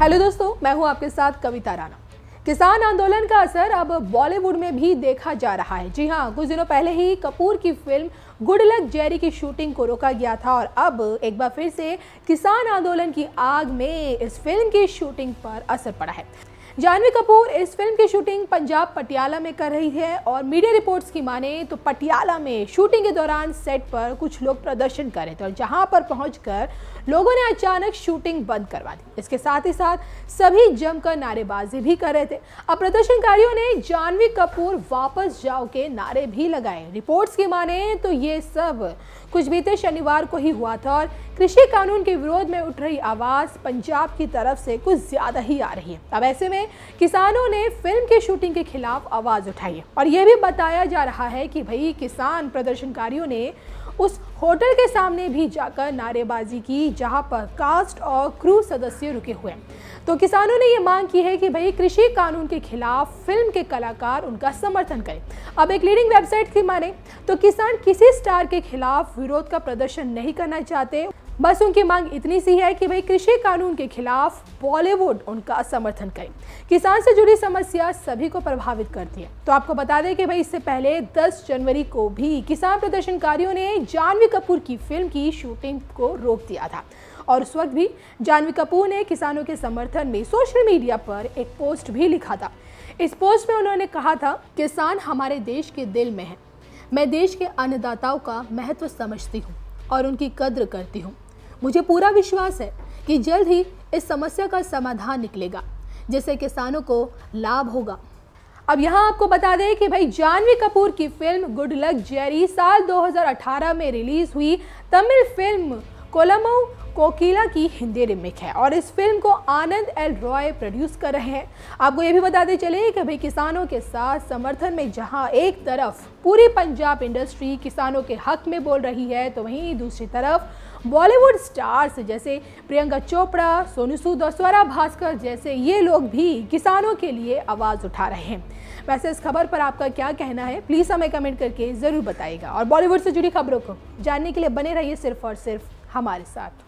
hello दोस्तों मैं हूं आपके साथ कविता राणा किसान आंदोलन का असर अब बॉलीवुड में भी देखा जा रहा है जी हाँ कुछ दिनों पहले ही कपूर की फिल्म गुड लक जेरी की शूटिंग को रोका गया था और अब एक बार फिर से किसान आंदोलन की आग में इस फिल्म की शूटिंग पर असर पड़ा है जानवी कपूर इस फिल्म की शूटिंग पंजाब पटियाला में कर रही है और मीडिया रिपोर्ट्स की माने तो पटियाला में शूटिंग के दौरान सेट पर कुछ लोग प्रदर्शन कर रहे थे और जहां पर पहुंचकर लोगों ने अचानक शूटिंग बंद करवा दी इसके साथ ही साथ सभी जमकर नारेबाजी भी कर रहे थे अब प्रदर्शनकारियों ने जानवी कपूर वापस जाओ के नारे भी लगाए रिपोर्ट्स की माने तो ये सब कुछ बीते शनिवार को ही हुआ था और कृषि कानून के विरोध में उठ रही आवाज़ पंजाब की तरफ से कुछ ज़्यादा ही आ रही है अब ऐसे में किसानों ने फिल्म के शूटिंग के खिलाफ आवाज़ उठाई और यह भी बताया जा रहा है कि भाई किसान प्रदर्शनकारियों ने उस होटल के सामने भी जाकर नारेबाजी की जहां पर कास्ट और क्रू सदस्य रुके हुए हैं तो किसानों ने ये मांग की है कि भाई कृषि कानून के खिलाफ फिल्म के कलाकार उनका समर्थन करें अब एक लीडिंग वेबसाइट की माने तो किसान किसी स्टार के खिलाफ विरोध का प्रदर्शन नहीं करना चाहते बस उनकी मांग इतनी सी है कि भाई कृषि कानून के खिलाफ बॉलीवुड उनका समर्थन करे किसान से जुड़ी समस्या सभी को प्रभावित करती है तो आपको बता दें कि भाई इससे पहले 10 जनवरी को भी किसान प्रदर्शनकारियों ने जानवी कपूर की फिल्म की शूटिंग को रोक दिया था और उस वक्त भी जानवी कपूर ने किसानों के समर्थन में सोशल मीडिया पर एक पोस्ट भी लिखा था इस पोस्ट में उन्होंने कहा था किसान हमारे देश के दिल में है मैं देश के अन्नदाताओं का महत्व समझती हूँ और उनकी कद्र करती हूँ मुझे पूरा विश्वास है कि जल्द ही इस समस्या का समाधान निकलेगा जिससे किसानों को लाभ होगा अब यहाँ आपको बता दें कि भाई जानवी कपूर की फिल्म गुड लक जेरी साल 2018 में रिलीज हुई तमिल फिल्म कोलमो कोकीला की हिंदी रिमेक है और इस फिल्म को आनंद एल रॉय प्रोड्यूस कर रहे हैं आपको ये भी बताते चले कि भाई किसानों के साथ समर्थन में जहां एक तरफ पूरी पंजाब इंडस्ट्री किसानों के हक में बोल रही है तो वहीं दूसरी तरफ बॉलीवुड स्टार्स जैसे प्रियंका चोपड़ा सोनू सूद और स्वरा भास्कर जैसे ये लोग भी किसानों के लिए आवाज़ उठा रहे हैं वैसे इस खबर पर आपका क्या कहना है प्लीज़ हमें कमेंट करके ज़रूर बताइएगा और बॉलीवुड से जुड़ी खबरों को जानने के लिए बने रहिए सिर्फ और सिर्फ हमारे साथ